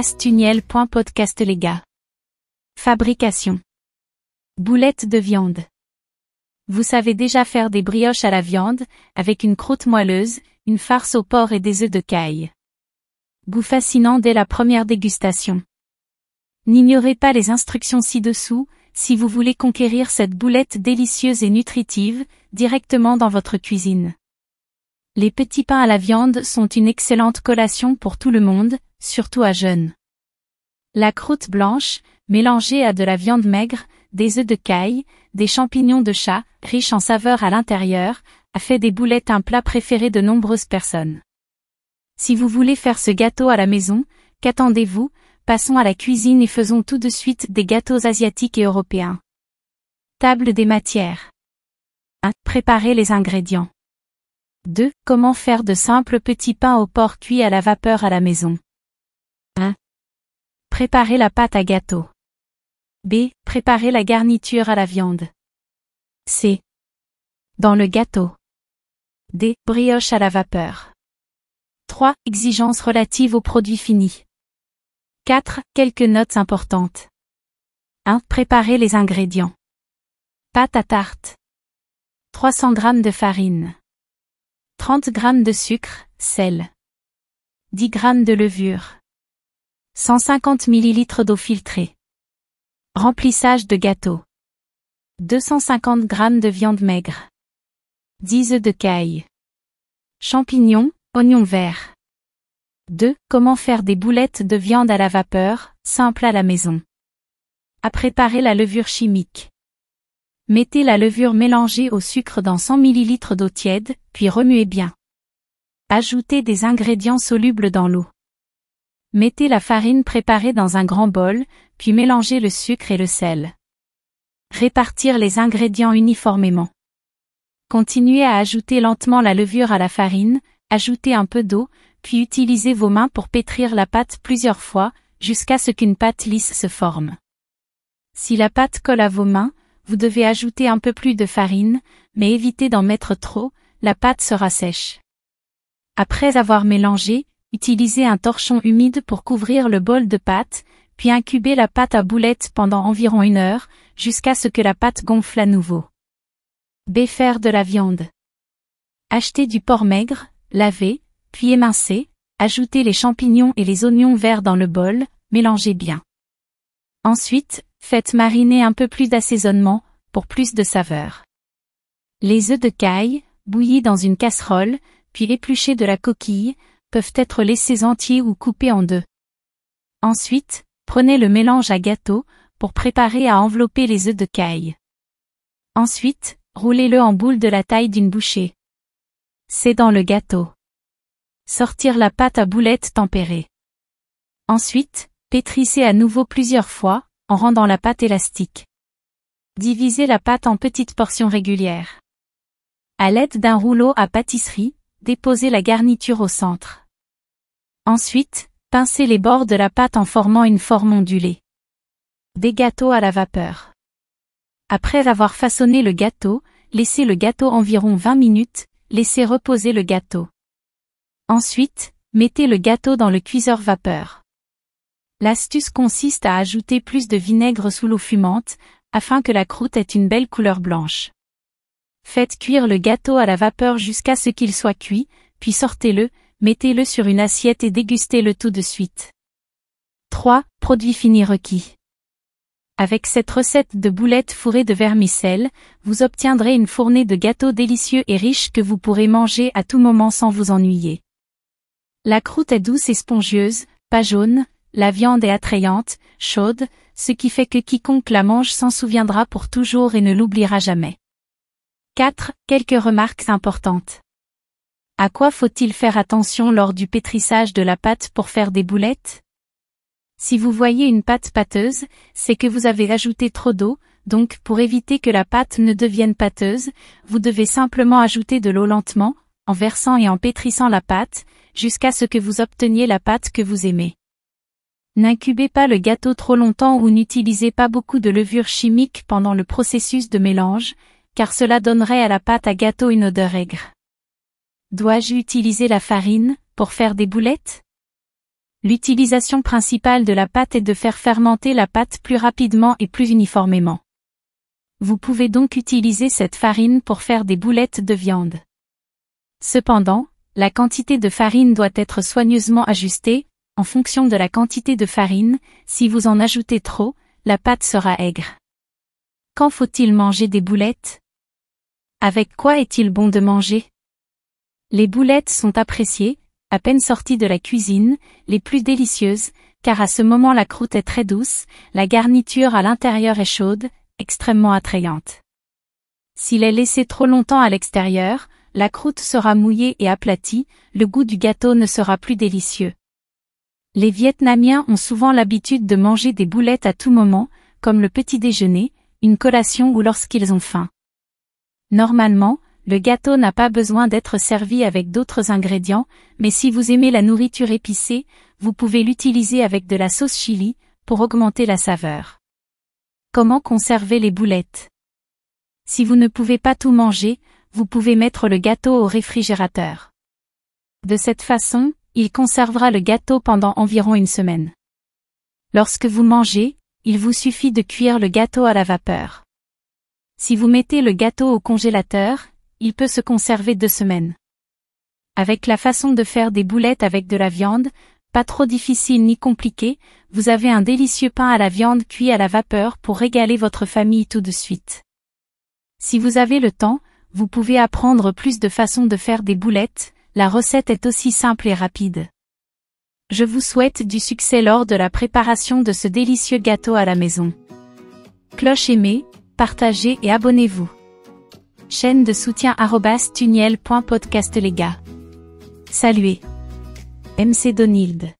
basse les gars. Fabrication. Boulettes de viande. Vous savez déjà faire des brioches à la viande, avec une croûte moelleuse, une farce au porc et des œufs de caille. Goût fascinant dès la première dégustation. N'ignorez pas les instructions ci-dessous, si vous voulez conquérir cette boulette délicieuse et nutritive, directement dans votre cuisine. Les petits pains à la viande sont une excellente collation pour tout le monde, surtout à jeunes. La croûte blanche, mélangée à de la viande maigre, des œufs de caille, des champignons de chat, riches en saveurs à l'intérieur, a fait des boulettes un plat préféré de nombreuses personnes. Si vous voulez faire ce gâteau à la maison, qu'attendez-vous Passons à la cuisine et faisons tout de suite des gâteaux asiatiques et européens. Table des matières. 1. Préparer les ingrédients. 2. Comment faire de simples petits pains au porc cuit à la vapeur à la maison. Préparer la pâte à gâteau. B. Préparer la garniture à la viande. C. Dans le gâteau. D. Brioche à la vapeur. 3. Exigences relatives aux produits finis. 4. Quelques notes importantes. 1. Préparer les ingrédients. Pâte à tarte. 300 g de farine. 30 g de sucre, sel. 10 g de levure. 150 ml d'eau filtrée. Remplissage de gâteau. 250 g de viande maigre. 10 œufs de caille. Champignons, oignons verts. 2. Comment faire des boulettes de viande à la vapeur, simple à la maison. À préparer la levure chimique. Mettez la levure mélangée au sucre dans 100 ml d'eau tiède, puis remuez bien. Ajoutez des ingrédients solubles dans l'eau. Mettez la farine préparée dans un grand bol, puis mélangez le sucre et le sel. Répartir les ingrédients uniformément. Continuez à ajouter lentement la levure à la farine, ajoutez un peu d'eau, puis utilisez vos mains pour pétrir la pâte plusieurs fois, jusqu'à ce qu'une pâte lisse se forme. Si la pâte colle à vos mains, vous devez ajouter un peu plus de farine, mais évitez d'en mettre trop, la pâte sera sèche. Après avoir mélangé, Utilisez un torchon humide pour couvrir le bol de pâte, puis incubez la pâte à boulettes pendant environ une heure, jusqu'à ce que la pâte gonfle à nouveau. Béfaire de la viande. Achetez du porc maigre, lavez, puis émincez, ajoutez les champignons et les oignons verts dans le bol, mélangez bien. Ensuite, faites mariner un peu plus d'assaisonnement, pour plus de saveur. Les œufs de caille, bouillis dans une casserole, puis épluchez de la coquille, peuvent être laissés entiers ou coupés en deux. Ensuite, prenez le mélange à gâteau pour préparer à envelopper les œufs de caille. Ensuite, roulez-le en boule de la taille d'une bouchée. C'est dans le gâteau. Sortir la pâte à boulettes tempérée. Ensuite, pétrissez à nouveau plusieurs fois, en rendant la pâte élastique. Divisez la pâte en petites portions régulières. À l'aide d'un rouleau à pâtisserie, déposez la garniture au centre. Ensuite, pincez les bords de la pâte en formant une forme ondulée. Des gâteaux à la vapeur. Après avoir façonné le gâteau, laissez le gâteau environ 20 minutes, laissez reposer le gâteau. Ensuite, mettez le gâteau dans le cuiseur vapeur. L'astuce consiste à ajouter plus de vinaigre sous l'eau fumante, afin que la croûte ait une belle couleur blanche. Faites cuire le gâteau à la vapeur jusqu'à ce qu'il soit cuit, puis sortez-le, mettez-le sur une assiette et dégustez-le tout de suite. 3. Produits finis requis. Avec cette recette de boulettes fourrées de vermicelles, vous obtiendrez une fournée de gâteaux délicieux et riches que vous pourrez manger à tout moment sans vous ennuyer. La croûte est douce et spongieuse, pas jaune, la viande est attrayante, chaude, ce qui fait que quiconque la mange s'en souviendra pour toujours et ne l'oubliera jamais. 4. Quelques remarques importantes. À quoi faut-il faire attention lors du pétrissage de la pâte pour faire des boulettes Si vous voyez une pâte pâteuse, c'est que vous avez ajouté trop d'eau, donc pour éviter que la pâte ne devienne pâteuse, vous devez simplement ajouter de l'eau lentement, en versant et en pétrissant la pâte, jusqu'à ce que vous obteniez la pâte que vous aimez. N'incubez pas le gâteau trop longtemps ou n'utilisez pas beaucoup de levure chimique pendant le processus de mélange, car cela donnerait à la pâte à gâteau une odeur aigre. Dois-je utiliser la farine pour faire des boulettes L'utilisation principale de la pâte est de faire fermenter la pâte plus rapidement et plus uniformément. Vous pouvez donc utiliser cette farine pour faire des boulettes de viande. Cependant, la quantité de farine doit être soigneusement ajustée, en fonction de la quantité de farine, si vous en ajoutez trop, la pâte sera aigre. Quand faut-il manger des boulettes Avec quoi est-il bon de manger Les boulettes sont appréciées, à peine sorties de la cuisine, les plus délicieuses, car à ce moment la croûte est très douce, la garniture à l'intérieur est chaude, extrêmement attrayante. S'il est laissé trop longtemps à l'extérieur, la croûte sera mouillée et aplatie, le goût du gâteau ne sera plus délicieux. Les Vietnamiens ont souvent l'habitude de manger des boulettes à tout moment, comme le petit déjeuner, une collation ou lorsqu'ils ont faim. Normalement, le gâteau n'a pas besoin d'être servi avec d'autres ingrédients, mais si vous aimez la nourriture épicée, vous pouvez l'utiliser avec de la sauce chili, pour augmenter la saveur. Comment conserver les boulettes Si vous ne pouvez pas tout manger, vous pouvez mettre le gâteau au réfrigérateur. De cette façon, il conservera le gâteau pendant environ une semaine. Lorsque vous mangez, il vous suffit de cuire le gâteau à la vapeur. Si vous mettez le gâteau au congélateur, il peut se conserver deux semaines. Avec la façon de faire des boulettes avec de la viande, pas trop difficile ni compliqué, vous avez un délicieux pain à la viande cuit à la vapeur pour régaler votre famille tout de suite. Si vous avez le temps, vous pouvez apprendre plus de façons de faire des boulettes, la recette est aussi simple et rapide. Je vous souhaite du succès lors de la préparation de ce délicieux gâteau à la maison. Cloche aimée, partagez et abonnez-vous. Chaîne de soutien arrobas tuniel.podcast les gars. Saluez. MC Donilde.